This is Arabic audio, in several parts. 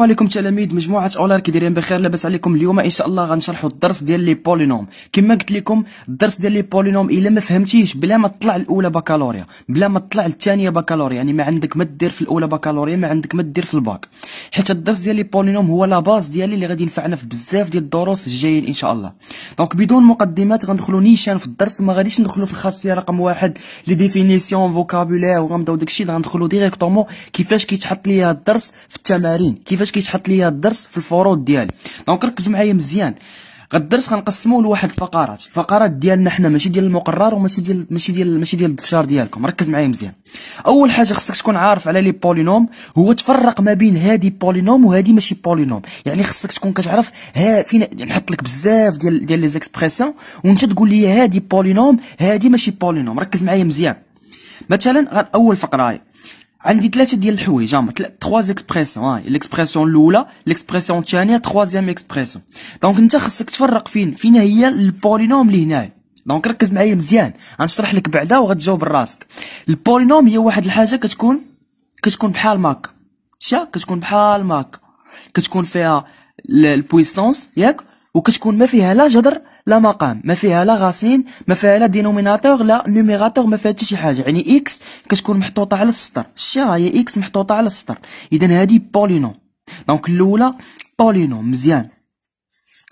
السلام عليكم تلاميذ مجموعه اولار كي دايرين بخير لاباس عليكم اليوم ان شاء الله غنشرحوا الدرس ديال لي بولينوم كما قلت لكم الدرس ديال لي بولينوم الا ما فهمتيش بلا ما تطلع الاولى بكالوريا بلا ما تطلع الثانيه بكالوريا يعني ما عندك ما دير في الاولى بكالوريا ما عندك ما دير في الباك حيت الدرس ديال لي بولينوم هو لا باز ديالي اللي غادي ينفعنا في بزاف ديال الدروس الجايين ان شاء الله دونك بدون مقدمات غندخلوا نيشان في الدرس ما غاديش ندخلوا في الخاصيه رقم واحد لي ديفينيسيون فوكابولير وغنبداو داكشي غندخلوا ديريكتومون كيفاش كيتحط ليا الدرس في التمارين كيفاش كيفاش كيتحط ليا الدرس في الفروض ديالي دونك ركزوا معايا مزيان الدرس غنقسموا لواحد الفقرات الفقرات ديالنا حنا ماشي ديال المقرر وماشي ديال ماشي ديال ماشي ديال الدفشار ديالكم ركز معايا مزيان اول حاجه خصك تكون عارف على لي بولينوم هو تفرق ما بين هادي بولينوم وهادي ماشي بولينوم يعني خصك تكون كتعرف ها فين نحط لك بزاف ديال ديال لي زيكسبرسيون وانت تقول لي هادي بولينوم هادي ماشي بولينوم ركز معايا مزيان مثلا اول فقره عندي ثلاثه ديال الحوايج هما تخوا اكسبريسيون هاي الاكسبريسيون الاولى الاكسبريسيون الثانيه ثوازيام اكسبريسيون دونك انت خصك تفرق فين فين هي البولينوم اللي هنايا دونك ركز معايا مزيان غنشرح لك بعدا وغتجاوب راسك البولينوم هي واحد الحاجه كتكون كتكون بحال ماك شا كتكون بحال ماك كتكون فيها البويسونس ياك وكتكون ما فيها لا جذر لا مقام ما فيها لا غاسين ما فيها لا دينوميناتور لا نوميراتور ما فيها حتى شي حاجه يعني اكس كتكون محطوطه على السطر الشا هي اكس محطوطه على السطر اذا هذه بولينوم دونك الاولى بولينوم مزيان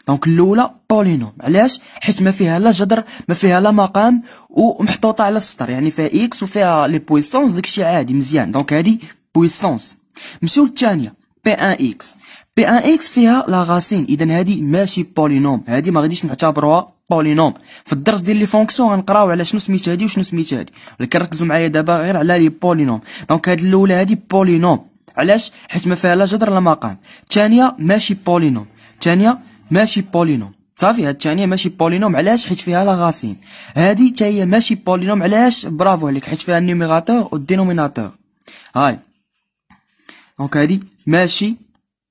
دونك الاولى بولينوم علاش حيت ما فيها لا جذر ما فيها لا مقام ومحطوطه على السطر يعني فيها اكس وفيها لي بويسونس داكشي عادي مزيان دونك هذه بويسونس نمشيو للثانيه بي ان اكس بي ان اكس فيها لا غاسين اذا هذه ماشي بولينوم هذه ما غاديش نعتبروها بولينوم في الدرس ديال لي فونكسيون غنقراو على شنو سميت هذه وشنو سميت هذه ولكن ركزوا معايا دابا غير على لي بولينوم دونك هذه الاولى هذه بولينوم علاش حيت ما فيها لا جذر لا مقام الثانيه ماشي بولينوم الثانيه ماشي بولينوم صافي هاد الثانيه ماشي بولينوم علاش حيت فيها لا غاسين هادي حتى هي ماشي بولينوم علاش برافو عليك حيت فيها النيميراتور والدينوميناتور هاي دونك هادي ماشي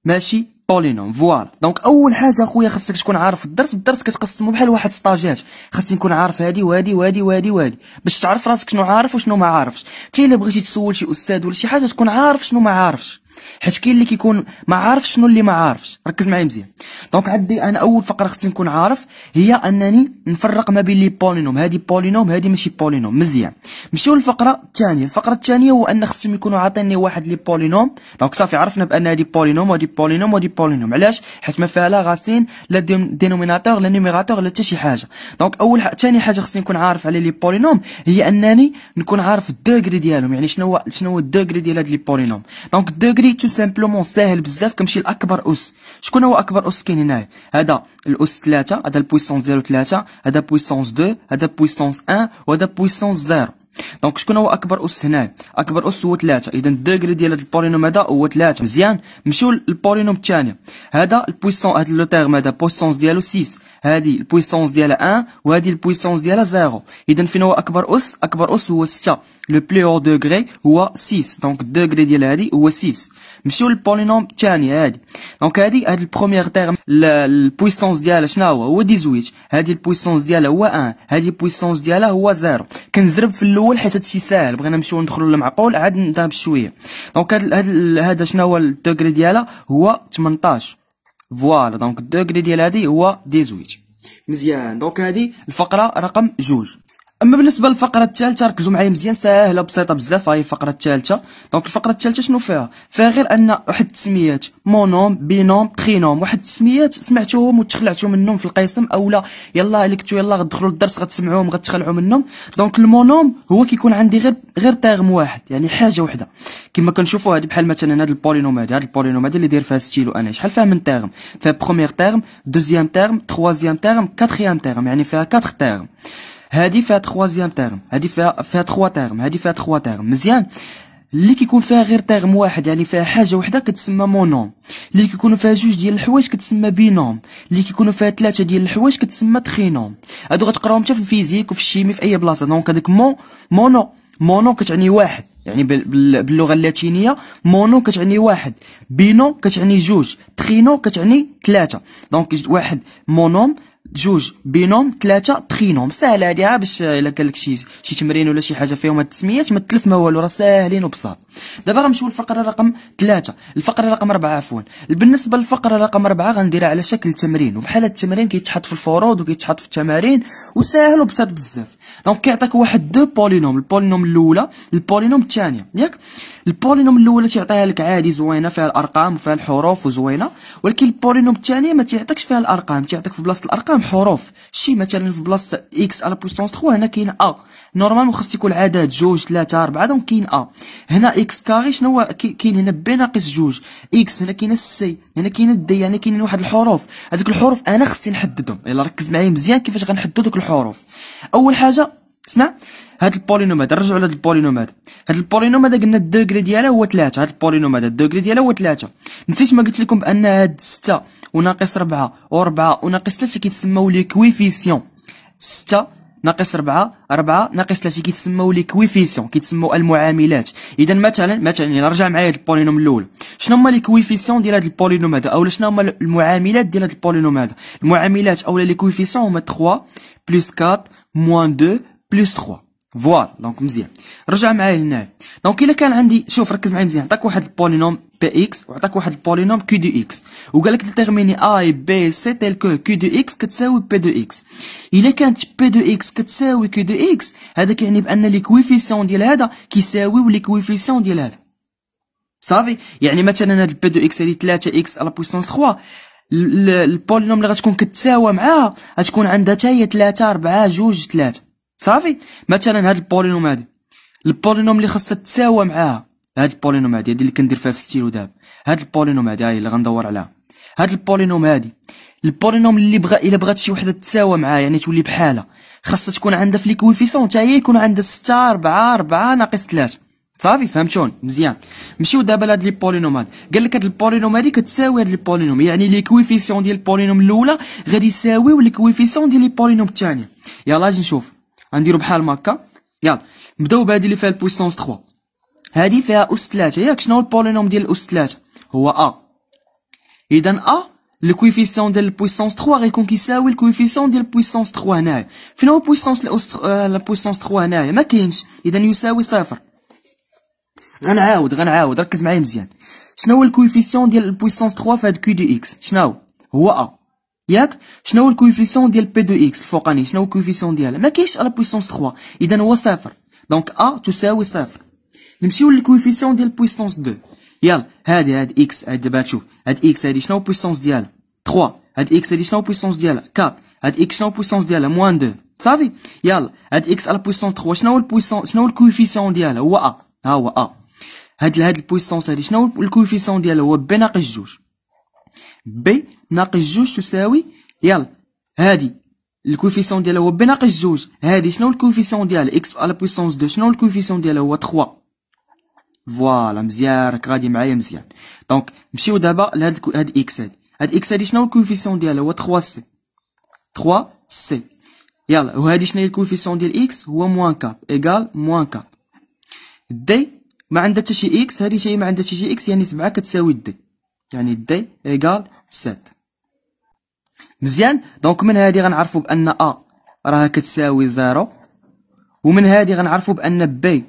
ماشي بولينوم فوال دونك اول حاجه اخويا خاصك تكون عارف الدرس الدرس كتقسمو بحال واحد سطاجات خاصني نكون عارف هادي وهادي وهادي وهادي وهادي باش تعرف راسك شنو عارف وشنو ما عارفش حتى الا بغيتي تسول شي استاذ ولا شي حاجه تكون عارف شنو ما عارفش حيت كاين اللي كيكون ما عارف شنو اللي ما عارفش ركز معايا مزيان دونك عندي انا اول فقره خصني نكون عارف هي انني نفرق ما بين لي بولينوم هذه بولينوم هذه ماشي بولينوم مزيان نمشيو للفقره الثانيه الفقره الثانيه هو ان خصهم يكونوا عاطيني واحد لي بولينوم دونك صافي عرفنا بان هذه بولينوم وهذه بولينوم وهذه بولينوم علاش حيت ما فيها لا غاسين لا دينوميناتور لا نيميراتور لا حتى شي حاجه دونك اول ثاني حاجه خصني نكون عارف على لي بولينوم هي انني نكون عارف الدوغري ديالهم يعني شنو هو شنو هو الدوغري ديال هاد لي بولينوم دونك الدوغري لي تو سامبلومون ساهل بزاف كنمشي لاكبر اس شكون هو اكبر اس كاين هنايا هذا الاس 3 هذا البويسونس 0 3 هذا بويسونس 2 هذا بويسونس 1 وهذا بويسونس 0 دونك شكون هو اكبر اس هنا اكبر اس هو 3 اذا الديغري ديال هذا البولينوم هذا هو 3 مزيان نمشيو للبولينوم الثاني هذا البويسون هذا لو تيرم هذا بويسونس ديالو 6 هذه البويسونس ديالها 1 وهذه البويسونس ديالها 0 اذا فين هو اكبر اس اكبر اس هو 6 لو بلي او دوغري هو 6 دونك الدوغري ديال هذه هو 6 نمشيو للبولينوم الثاني هذه دونك هذه هذه البروميير تيرم البويسونس ديالها شنو هو هو 18 هذه البويسونس ديالها هو 1 هذه البويسونس ديالها هو 0 كنزرب في الاول الاول حيت هادشي ساهل بغينا نمشيو ندخلو للمعقول عاد نذهب بشويه دونك هذا شنو هو الدوغري ديالها هو 18 فوالا دونك الدوغري ديال هادي هو 18 مزيان دونك هادي الفقره رقم 2 اما بالنسبه للفقره الثالثه ركزوا معايا مزيان ساهله بسيطه بزاف هاي الفقره الثالثه دونك الفقره الثالثه شنو فيها فيها غير ان واحد التسميات مونوم بينوم ترينوم واحد التسميات سمعتوهم وتخلعتو منهم في القسم اولا يلا لكتو يلا غتدخلوا للدرس غتسمعوهم غتخلعوا منهم دونك المونوم هو كيكون عندي غير غير تيرم واحد يعني حاجه واحده كما كنشوفوا هذه بحال مثلا هذا البولينوم هذا البولينوم هذا اللي داير فيها ستيلو انا شحال فيها من تيرم فيها بروميير تيرم دوزيام تيرم تخوازيام تيرم كاتريام تيرم يعني فيها كاتر تيرم هذه فيها تخوازيام تيرم هذه فيها فيها تخوا تيرم هذه فيها تخوا تيرم مزيان اللي كيكون فيها غير تيرم واحد يعني فيها حاجه وحده كتسمى مونوم اللي كيكون فيها جوج ديال الحوايج كتسمى بينوم اللي كيكون فيها ثلاثه ديال الحوايج كتسمى تخينوم هادو غتقراهم حتى في الفيزيك وفي الشيمي في اي بلاصه دونك هذيك مون مونو مونو كتعني واحد يعني باللغه اللاتينيه مونو كتعني واحد بينو كتعني جوج تخينو كتعني ثلاثه دونك واحد مونوم جوج بينوم ثلاثه ترينوم ساهله هادي باش الا كان لك شي شي تمرين ولا شي حاجه فيهم هاد التسميات ما تلف ما والو راه ساهلين وبساط دابا غنمشيو للفقره رقم ثلاثه الفقره رقم أربعة عفوا بالنسبه للفقره رقم أربعة غنديرها على شكل تمرين وبحال هاد التمرين كيتحط في الفروض وكيتحط في التمارين وساهل وبساط بزاف دونك كيعطيك واحد دو بولينوم البولينوم الاولى البولينوم الثانيه ياك البولينوم الاولى تيعطيها لك عادي زوينه فيها الارقام وفيها الحروف وزوينه ولكن البولينوم الثانيه ما تيعطيكش فيها الارقام تيعطيك في بلاصه الارقام حروف شي مثلا في بلاصه اكس على بوسونس 3 هنا كاين ا نورمالمون خص يكون العدد جوج ثلاثه اربعه دونك كاين ا هنا اكس كاري شنو هو كاين هنا بي ناقص جوج اكس هنا كاين السي هنا كاين دي يعني كاين واحد الحروف هذوك الحروف انا خصني نحددهم يلا ركز معايا مزيان كيفاش غنحددوا دوك الحروف اول حاجه اسمع هاد البولينوم هذا نرجعوا لهاد البولينوم هذا هاد البولينوم هذا قلنا الدوغري ديالها هو 3 هاد البولينوم هذا الدوغري ديالها هو 3 نسيت ما قلت لكم بان هاد 6 وناقص 4 و4 وناقص 3 كيتسموا لي كويفيسيون 6 ناقص 4 4 ناقص 3 كيتسموا لي كويفيسيون كيتسموا المعاملات اذا مثلا مثلا الى رجع معايا البولينوم الاول شنو هما لي كويفيسيون ديال هاد البولينوم هذا اولا شنو هما المعاملات ديال هاد البولينوم هذا المعاملات اولا لي كويفيسيون هما 3 بلس 4 موان 2 بلس 3 فوال دونك مزيان رجع معايا لهنا دونك الا كان عندي شوف ركز معايا مزيان عطاك واحد البولينوم بي اكس وعطاك واحد البولينوم كي دو اكس وقال لك ديتيرميني اي بي سي تيل كو كي دو اكس كتساوي بي دو اكس الا كانت بي دو اكس كتساوي كي دو اكس هذا كيعني بان لي كويفيسيون ديال هذا كيساوي لي كويفيسيون ديال هذا صافي يعني مثلا هاد البي دو اكس هادي 3 اكس على بويسونس 3 البولينوم اللي غتكون كتساوى معاها غتكون عندها حتى هي 3 4 2 3 صافي مثلا هاد البولينوم هادي البولينوم اللي خاصها تساوى معاها هاد البولينوم هادي هادي اللي كندير فيها في ستيلو دابا هاد البولينوم هادي هاي اللي غندور عليها هاد البولينوم هادي البولينوم اللي بغا الا بغات شي وحده تساوى معاها يعني تولي بحالها خاصها تكون عندها في ليكويفيسيون حتى هي يكون عندها 6 4 4 ناقص 3 صافي فهمتوني مزيان نمشيو دابا لهاد لي بولينوم هاد قال لك هاد البولينوم هادي كتساوي هاد البولينوم يعني لي كويفيسيون ديال البولينوم الاولى غادي يساويو لي كويفيسيون ديال البولينوم الثانيه يلاه اجي نشوف غنديرو بحال هكا يلا نبداو بهذه اللي فيها البويسونس 3 هذه فيها اس 3 ياك شنو البولينوم ديال اس 3 هو ا اذا ا الكويفيسيون ديال البويسونس 3 غيكون كيساوي الكويفيسيون ديال البويسونس 3 هنايا فين هو بويسونس البويسونس 3 هنايا ما كاينش اذا يساوي صفر غنعاود غنعاود ركز معايا مزيان شنو هو الكويفيسيون ديال البويسونس 3 في هاد كيو دي اكس شنو هو ا ياك شنو هو الكويفيسيون ديال بي دو اكس الفوقاني شنو هو الكويفيسيون ديالها ما كاينش على بويسونس 3 اذا هو صفر دونك ا تساوي صفر نمشيو للكويفيسيون ديال بويسونس 2 يلا هادي هاد اكس هاد دابا تشوف هاد اكس هادي شنو بويسونس ديالها 3 هاد اكس هادي شنو بويسونس ديالها 4 هاد اكس شنو بويسونس ديالها موان 2 صافي يلا هاد اكس على بويسونس 3 شنو هو البويسون شنو هو الكويفيسيون ديالها هو ا ها هو ا هاد هاد البويسونس هادي شنو هو الكويفيسيون ديالها هو بي ناقص جوج بي ناقص جوج تساوي يلا هادي الكوفيسيون ديالها هو بناقص جوج هادي شنو الكوفيسيون ديالها اكس على بويسونس دو شنو الكوفيسيون ديالها هو تخوا فوالا مزيان راك غادي معايا مزيان دونك نمشيو دابا لهاد هاد اكس هادي هاد اكس هادي شنو الكوفيسيون ديالها هو تخوا سي تخوا سي يلا وهادي شنو هي الكوفيسيون ديال اكس هو موان كاب ايكال موان كاب دي ما عندها حتى شي اكس هادي شي ما عندها حتى شي اكس يعني سبعة كتساوي دي يعني دي ايكال سات مزيان دونك من هذه غنعرفوا بان ا راها كتساوي زيرو ومن هذه غنعرفوا بان بي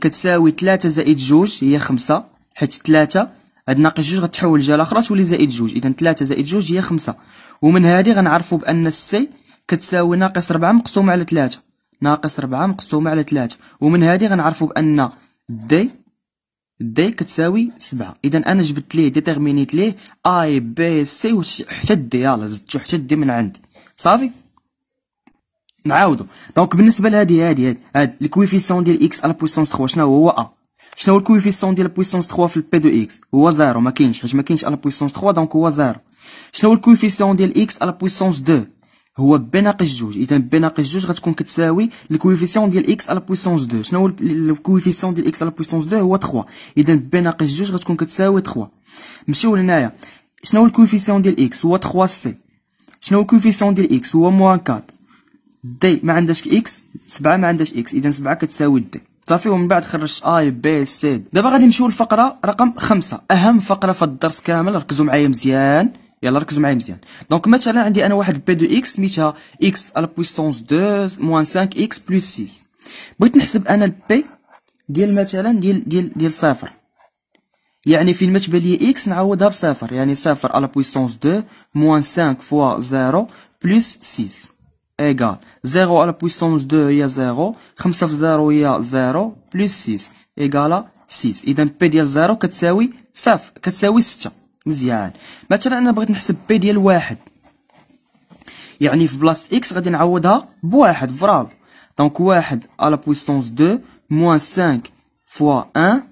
كتساوي 3 زائد 2 هي 5 حيت 3 هاد ناقص 2 غتحول لجهه اخرى تولي زائد 2 اذا 3 زائد 2 هي 5 ومن هذه غنعرفوا بان السي كتساوي ناقص 4 مقسوم على 3 ناقص 4 مقسومه على 3 ومن هذه غنعرفوا بان دي دي كتساوي سبعة اذا انا جبت ليه ديتيرمينيت ليه اي بي سي حتى دي يلا زدتو حتى دي من عندي صافي نعاودو دونك بالنسبه لهادي هادي هادي هاد الكويفيسيون ديال اكس على بويسونس تخوا شنو هو ا شنو هو الكويفيسيون ديال بويسونس تخوا في البي دو اكس هو زيرو مكاينش حيت ما على بويسونس تخوا دونك هو زيرو شنو هو الكويفيسيون ديال اكس على بويسونس دو هو ناقص جوج اذا ناقص جوج غتكون كتساوي الكويفيسيون ديال اكس على بويسونس 2 شنو هو الكويفيسيون ديال اكس على بويسونس 2 هو 3 اذا ناقص جوج غتكون كتساوي 3 نمشيو لهنايا شنو هو الكويفيسيون ديال اكس هو 3 سي شنو هو الكويفيسيون ديال اكس هو موان 4 دي ما عندهاش اكس 7 ما عندهاش اكس اذا 7 كتساوي دي صافي ومن بعد خرجت اي بي سي دابا غادي نمشيو للفقره رقم 5 اهم فقره في الدرس كامل ركزوا معايا مزيان يلا ركزوا معايا مزيان دونك مثلا عندي انا واحد بي دو اكس سميتها اكس على بويسونس 2 موان 5 اكس بلس 6 بغيت نحسب انا البي ديال مثلا ديال ديال ديال صفر يعني فين ما تبان لي اكس نعوضها بصفر يعني صفر على بويسونس 2 موان 5 فوا 0 بلس 6 ايغال 0 على بويسونس 2 هي 0 5 في 0 هي 0 بلس 6 ايكالا 6 اذا بي ديال 0 كتساوي صفر كتساوي 6 مزيان مثلا انا بغيت نحسب بي ديال واحد يعني في بلاصه اكس غادي نعوضها بواحد فراب دونك واحد على بويسونس دو موان سانك فوا ان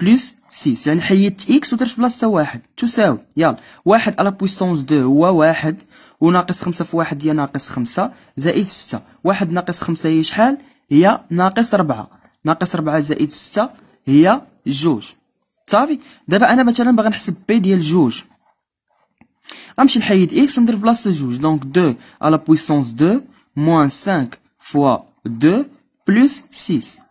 بلوس سيس يعني حيدت اكس ودرت في بلاصتها واحد تساوي يلا واحد على بويسونس دو هو واحد وناقص خمسة في واحد هي ناقص خمسة زائد ستة واحد ناقص خمسة هي شحال هي ناقص ربعة ناقص ربعة زائد ستة هي جوج صافي دابا انا مثلا باغي نحسب بي ديال جوج غنمشي نحيد اكس ندير في بلاصه جوج دونك دو على بويسونس دو موان سانك فوا دو بلوس سيس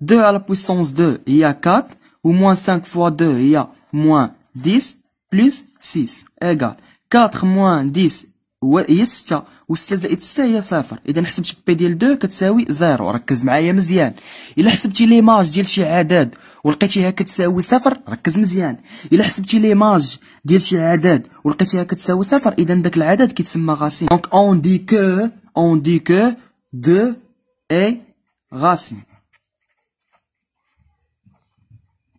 دو على بويسونس دو هي كات و موان سانك فوا دو هي موان ديس بلوس سيس ايكال كاتر موان ديس هو هي 6 و6 زائد 6 هي صفر اذا حسبت بي ديال 2 كتساوي زيرو ركز معايا مزيان الا حسبتي ليماج ديال شي عدد ولقيتيها كتساوي صفر ركز مزيان الا حسبتي ليماج ديال شي عدد ولقيتيها كتساوي صفر اذا داك العدد كيتسمى غاسين دونك اون دي كو اون دي كو 2 اي غاسين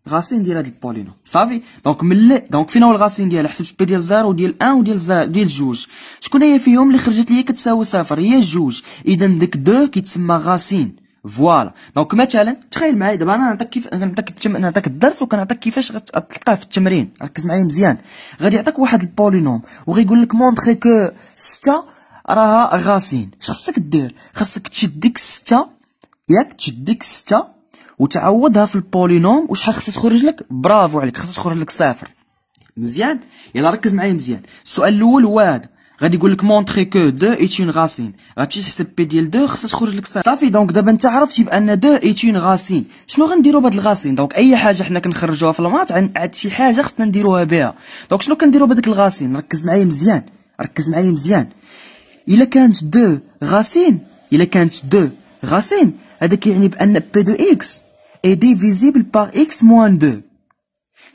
غاسين ديال هاد البولينوم صافي دونك ملي دونك فين هو الغاسين ديالها حسبت بي ديال زيرو ديال ان وديال زا ديال جوج شكون هي فيهم اللي خرجت لي كتساوي صفر هي جوج اذا ديك دو كيتسمى غاسين فوالا دونك مثلا تخيل معايا دابا انا نعطيك كيف نعطيك التم... نعطيك الدرس وكنعطيك كيفاش غتلقاه في التمرين ركز معايا مزيان غادي يعطيك واحد البولينوم وغيقول لك مونتخي كو ستة راها غاسين شخصك دير خصك تشد ديك ستة ياك تشد ديك ستة وتعوضها في البولينوم وشحال خصها تخرج لك برافو عليك خصها تخرج لك صفر مزيان يلا ركز معايا مزيان السؤال الاول هو هذا غادي يقول لك مونطري كو دو ايتون غاسين غاتمشي تحسب بي ديال دو خصها تخرج لك صافي صافي دونك دابا انت عرفتي بان دو ايتون غاسين شنو غنديرو بهاد الغاسين دونك اي حاجه حنا كنخرجوها في المات عاد شي حاجه خصنا نديروها بها دونك شنو كنديرو بهاديك الغاسين ركز معايا مزيان ركز معايا مزيان الا كانت دو غاسين الا كانت دو غاسين هذا كيعني بان بي دو اكس اي ديفيزيبل باغ اكس موان دو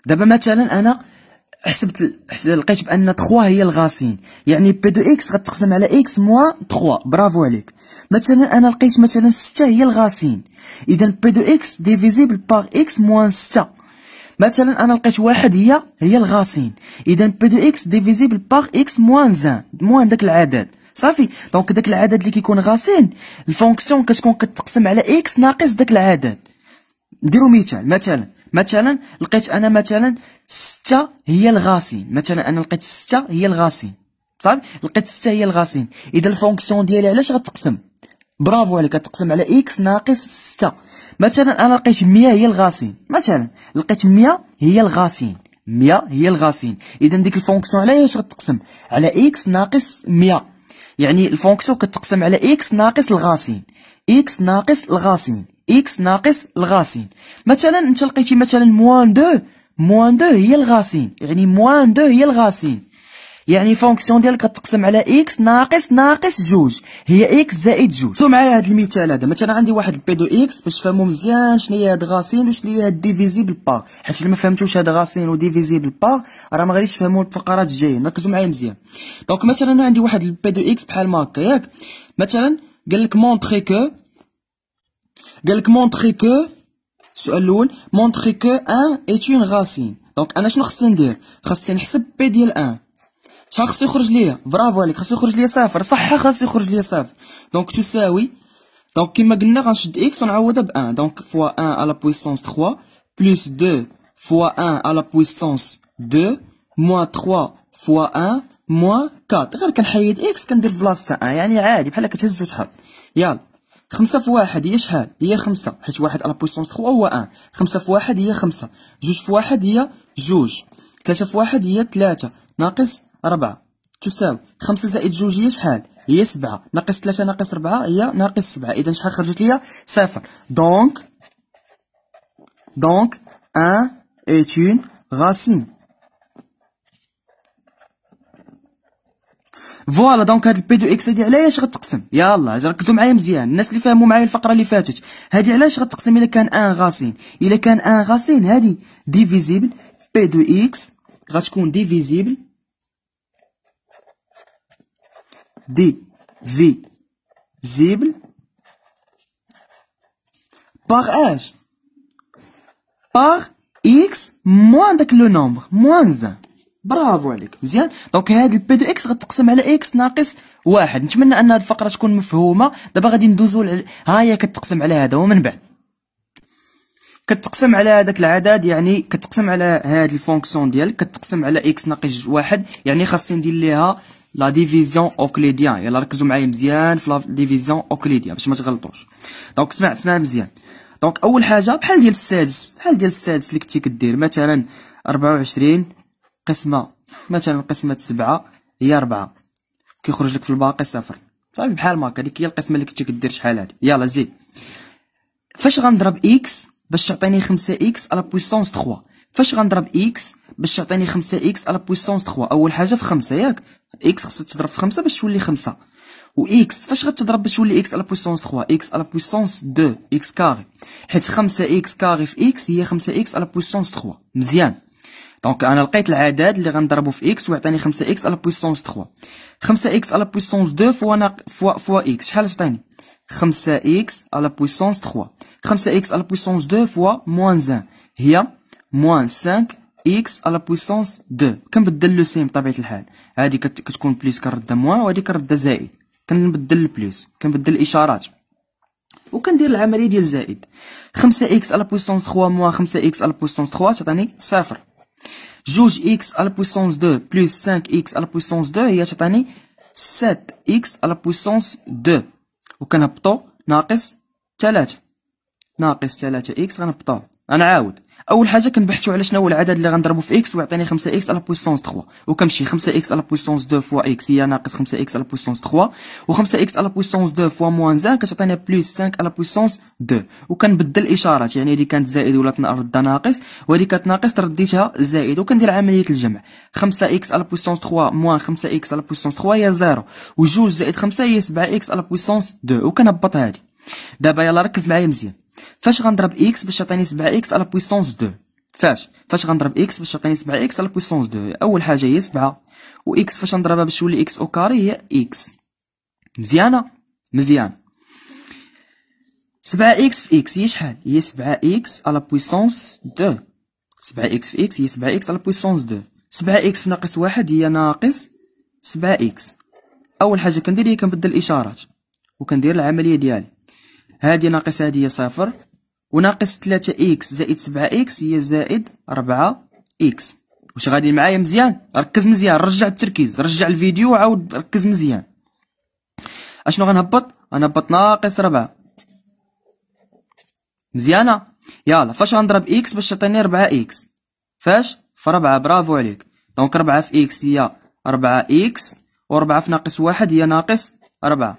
دابا مثلا انا حسبت لقيت بان 3 هي الغاسين يعني بي دو اكس غتقسم على اكس موان 3 برافو عليك مثلا انا لقيت مثلا 6 هي الغاسين اذا بي دو اكس ديفيزيبل بار اكس موان 6 مثلا انا لقيت واحد هي هي الغاسين اذا بي دو اكس ديفيزيبل بار اكس موان زان موان داك العدد صافي دونك داك العدد اللي كيكون غاسين الفونكسيون كتكون كتقسم على اكس ناقص داك العدد نديرو مثال مثلا مثلا لقيت انا مثلا ستة هي الغاسين مثلا انا لقيت ستة هي الغاسين صافي لقيت ستة هي الغاسين اذا الفونكسيون ديالي علاش غتقسم برافو عليك غتقسم على اكس ناقص ستة مثلا انا لقيت مية هي الغاسين مثلا لقيت مية هي الغاسين مية هي الغاسين اذا ديك الفونكسيون علاش غتقسم على اكس ناقص مية يعني الفونكسيون كتقسم على اكس ناقص الغاسين اكس ناقص الغاسين اكس ناقص الغاسين مثلا انت لقيتي مثلا موان دو موان دو هي الغاسين يعني موان دو هي الغاسين يعني فونكسيون ديالك كتقسم على اكس ناقص ناقص جوج هي اكس زائد جوج شوف معايا هذا المثال هذا مثلا عندي واحد البي دو اكس باش تفهموا مزيان شنو هي هاد غاسين وشنو هي هاد ديفيزيبل با حيت الا ما فهمتوش هاد غاسين وديفيزيبل با راه ما غاديش تفهموا الفقرات الجايين ركزوا معايا مزيان دونك مثلا عندي واحد البي دو اكس بحال ما هكا ياك مثلا قال لك مونطري كو قال لك مونتري كو السؤال الاول مونتري كو ان ايت اون غاسين دونك انا شنو خصني ندير خصني نحسب بي ديال ان شحال خصو يخرج ليا برافو عليك خصو يخرج ليا صفر صح خصو يخرج ليا صفر دونك تساوي دونك كيما قلنا غنشد اكس ونعوضها ب ان دونك فوا ان على بويسونس 3 بلس 2 فوا ان على بويسونس 2 موان 3 فوا ان موان 4 غير كنحيد اكس كندير بلاصه ان يعني عادي بحال كتهز وتحط يلا خمسة في واحد هي شحال هي خمسة حيت واحد على بويسونس تخوا هو ان خمسة في واحد هي خمسة جوج في واحد هي جوج ثلاثة في واحد هي ثلاثة ناقص ربعة تساوي خمسة زائد جوج هي شحال هي سبعة ناقص ثلاثة ناقص ربعة هي ناقص سبعة إذا شحال خرجت ليا صفر دونك دونك ان ايت اون غاسين فوالا دونك هاد البي دو اكس هادي علاش غتقسم يلا ركزوا معايا مزيان الناس اللي فهموا معايا الفقره اللي فاتت هادي علاش غتقسم الا كان ان غاسين الا كان ان غاسين هادي ديفيزيبل بي دو اكس غتكون ديفيزيبل دي في زيبل باغ اش باغ اكس موان داك لو نومبر موان زان برافو عليك مزيان دونك هاد البي دو اكس غتقسم على اكس ناقص واحد نتمنى ان هاد الفقره تكون مفهومه دابا غادي ندوزو ها هي كتقسم على هذا ومن بعد كتقسم على هذاك العدد يعني كتقسم على هاد الفونكسيون ديالك كتقسم على اكس ناقص واحد يعني خاصني ندير ليها لا ديفيزيون اوكليديان يلا ركزوا معايا مزيان في لا ديفيزيون اوكليديان باش ما تغلطوش دونك اسمع اسمع مزيان دونك اول حاجه بحال ديال السادس بحال ديال السادس اللي كنتي كدير مثلا 24 قسمة مثلا قسمة سبعة هي أربعة كيخرج لك في الباقي صفر صافي بحال ما هكا هذيك هي القسمة اللي كنتي كدير شحال هادي يلا زيد فاش غنضرب إكس باش تعطيني خمسة إكس على بويسونس تخوا فاش غنضرب إكس باش تعطيني خمسة إكس على بويسونس تخوا أول حاجة في خمسة ياك إكس خصها تضرب في خمسة باش تولي خمسة و اكس فاش غتضرب باش تولي اكس على بويسونس 3 اكس على بويسونس 2 اكس كاري حيت 5 اكس كاري في اكس هي 5 اكس على بويسونس 3 مزيان دونك انا لقيت العدد اللي غنضربو في اكس ويعطيني 5 اكس على بويسونس 3 5 اكس على بويسونس 2 فوا ناق فوا فوا اكس شحال تعطيني 5 اكس على بويسونس 3 5 اكس على بويسونس 2 فوا موان 1 هي موان 5 اكس على بويسونس 2 كنبدل لو سيم بطبيعه الحال كت كتكون بليس كنردها موان وهادي كنردها زائد كنبدل البليس كنبدل الاشارات وكندير العمليه ديال الزائد 5 اكس على بويسونس 3 موان 5 اكس على بويسونس 3 تعطيني صفر juge x à la puissance 2 plus 5x à la puissance 2 هي تعطيني 7x à la puissance 2 وكنهبطو ناقص 3 ناقص 3x غنهبطوه انا عاود اول حاجه كنبحثوا على شنو هو العدد اللي غنضربو في اكس ويعطيني 5 اكس على بويسونس 3 وكنمشي 5 اكس على بويسونس 2 فوا اكس هي ناقص 5 اكس على بويسونس 3 و5 اكس على بويسونس 2 فوا موان 1 كتعطيني بلس 5 على بويسونس 2 وكنبدل الاشارات يعني اللي كانت زائد ولات نرد ناقص وهذه كانت ناقص رديتها زائد وكندير عمليه الجمع 5 اكس على بويسونس 3 موان 5 اكس على بويسونس 3 هي 0 و2 زائد 5 هي 7 اكس على بويسونس 2 وكنهبط هذه دابا يلا ركز معايا مزيان فاش غنضرب اكس باش يعطيني 7 اكس على بويسونس 2 فاش فاش غنضرب اكس باش يعطيني 7 اكس على بويسونس 2 اول حاجه هي 7 واكس فاش نضربها باش تولي اكس او كاري هي اكس مزيانه مزيان 7 اكس في اكس هي شحال هي 7 اكس على بويسونس 2 7 اكس في اكس هي 7 اكس على بويسونس 2 7 اكس في ناقص واحد هي ناقص 7 اكس اول حاجه كندير هي كنبدل الاشارات وكندير العمليه ديالي هادي ناقص هادي هي صفر وناقص 3 اكس زائد 7 اكس هي زائد 4 اكس واش غادي معايا مزيان ركز مزيان رجع التركيز رجع الفيديو وعاود ركز مزيان اشنو غنهبط غنهبط ناقص 4 مزيانه يلا فاش غنضرب اكس باش تعطيني 4 اكس فاش في 4 برافو عليك دونك 4 في اكس هي 4 اكس و4 في ناقص 1 هي ناقص 4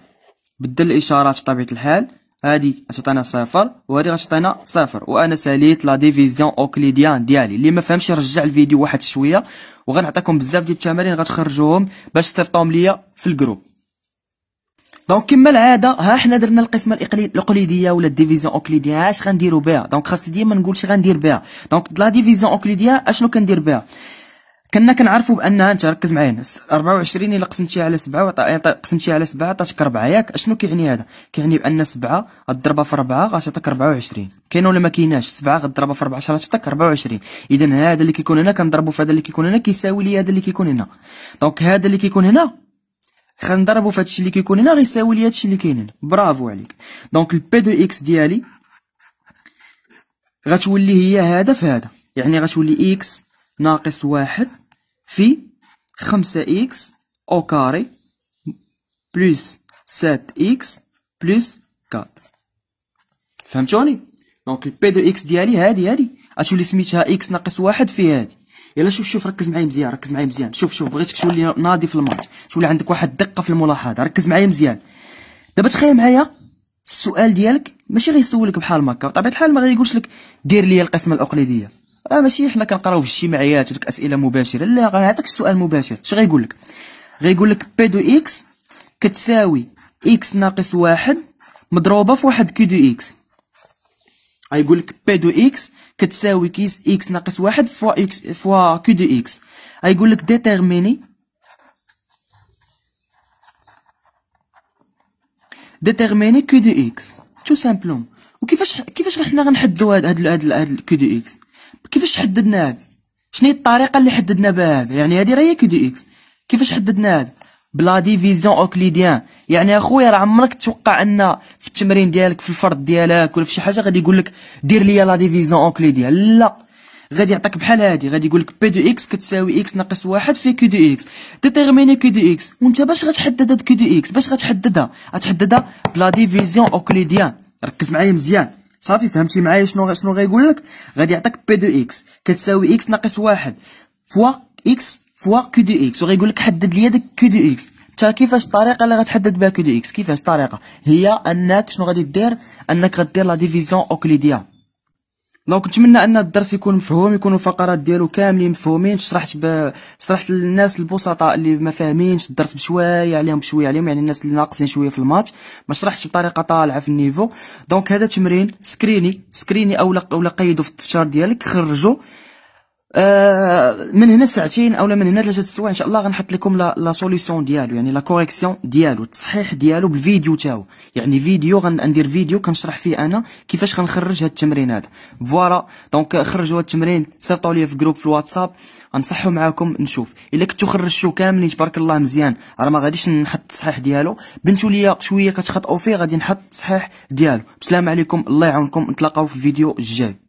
بدل الاشارات بطبيعه الحال هادي غتعطينا صفر وهادي غتعطينا صفر وانا ساليت لا ديفيزيون اوكليديان ديالي اللي ما فهمش رجع الفيديو واحد شويه وغنعطيكم بزاف ديال التمارين غتخرجوهم باش تصيفطوهم ليا في الجروب دونك كما العاده ها حنا درنا القسمه الاقليديه ولا ديفيزيون اوكليديان اش غنديروا بها دونك خاصني ديما نقول اش غندير بها دونك لا ديفيزيون اوكليديان اشنو كندير بها كنا كنعرفوا بانها انت ركز معايا ناس 24 الا قسمتيها على 7 قسمتيها على 7 عطاتك 4 ياك اشنو كيعني هذا كيعني بان 7 غضربها في 4 غتعطيك 24 كاين ولا ما كايناش 7 غضربها في 14 غتعطيك 24 اذا هذا اللي كيكون هنا كنضربوا في هذا اللي كيكون هنا كيساوي لي هذا اللي كيكون هنا دونك هذا اللي كيكون هنا غنضربو في هادشي اللي كيكون هنا غيساوي لي هادشي اللي كاين هنا برافو عليك دونك البي دو اكس ديالي غتولي هي هذا في هذا يعني غتولي اكس ناقص واحد في 5 إكس أو كاري بلس سات إكس بلس 4 فهمتوني دونك البي دو اكس ديالي هادي هادي غتولي سميتها اكس ناقص واحد في هادي يلا شوف شوف ركز معايا مزيان ركز معايا مزيان شوف شوف بغيتك تولي ناضي في الماتش تولي عندك واحد الدقه في الملاحظه ركز معايا مزيان دابا تخيل معايا السؤال ديالك ماشي غيسولك بحال هكا بطبيعه الحال ما غيقولش لك دير لي القسمه الاقليديه اه ماشي حنا كنقراو في الاجتماعيات هذوك اسئله مباشره لا غنعطيك السؤال مباشر اش غيقول لك غيقول لك بي دو اكس كتساوي اكس ناقص واحد مضروبه في واحد كي دو اكس غيقول لك بي دو اكس كتساوي كيس اكس ناقص واحد فوا اكس فوا كي دو اكس غيقول لك ديتيرميني ديتيرميني كي دو اكس تو سامبلوم وكيفاش كيفاش حنا غنحدو هاد هاد هاد كي دو اكس كيفاش حددنا هذا شنو هي الطريقه اللي حددنا بها هذا يعني هذه راهي كي دي اكس كيفاش حددنا هذا بلا ديفيزيون اوكليديان يعني اخويا راه عمرك تتوقع ان في التمرين ديالك في الفرض ديالك ولا في شي حاجه غادي يقول لك دير لي لا ديفيزيون اوكليديان لا غادي يعطيك بحال هادي غادي يقول لك بي دو اكس كتساوي اكس ناقص واحد في كي دو اكس ديتيرميني كي دو اكس وانت باش غتحدد هاد كي دو اكس باش غتحددها غتحددها بلا ديفيزيون اوكليديان ركز معايا مزيان صافي فهمتي معايا شنو شنو غيقول لك غادي يعطيك بي دو اكس كتساوي اكس ناقص واحد فوا اكس فوا كو دو اكس وغيقول لك حدد لي هذاك كو دو اكس تا كيفاش الطريقه اللي غتحدد بها كو دو اكس كيفاش الطريقه هي انك شنو غادي دير انك غدير لا ديفيزيون اوكليديان دونك نتمنى ان الدرس يكون مفهوم يكونوا الفقرات ديالو كاملين مفهومين شرحت ب... شرحت للناس البسطاء اللي ما فاهمينش الدرس بشويه عليهم بشويه عليهم يعني الناس اللي ناقصين شويه في الماتش ما شرحتش بطريقه طالعه في النيفو دونك هذا تمرين سكريني سكريني او لق... قيدو في التفشار ديالك خرجو آه، من هنا ساعتين اولا من هنا ثلاثه السوايع ان شاء الله غنحط لكم لا سوليسيون ديالو يعني لا كوريكسيون ديالو التصحيح ديالو بالفيديو تاعو يعني فيديو غندير فيديو كنشرح فيه انا كيفاش غنخرج هاد التمرين هذا فوالا دونك euh, خرجوا هاد التمرين تصيفطوا لي في جروب في الواتساب غنصحوا معاكم نشوف الا كنتو خرجتو كاملين تبارك الله مزيان راه ما غاديش نحط التصحيح ديالو بنتو ليا شويه كتخطاو فيه غادي نحط التصحيح ديالو بسلام عليكم الله يعاونكم نتلاقاو في الفيديو الجاي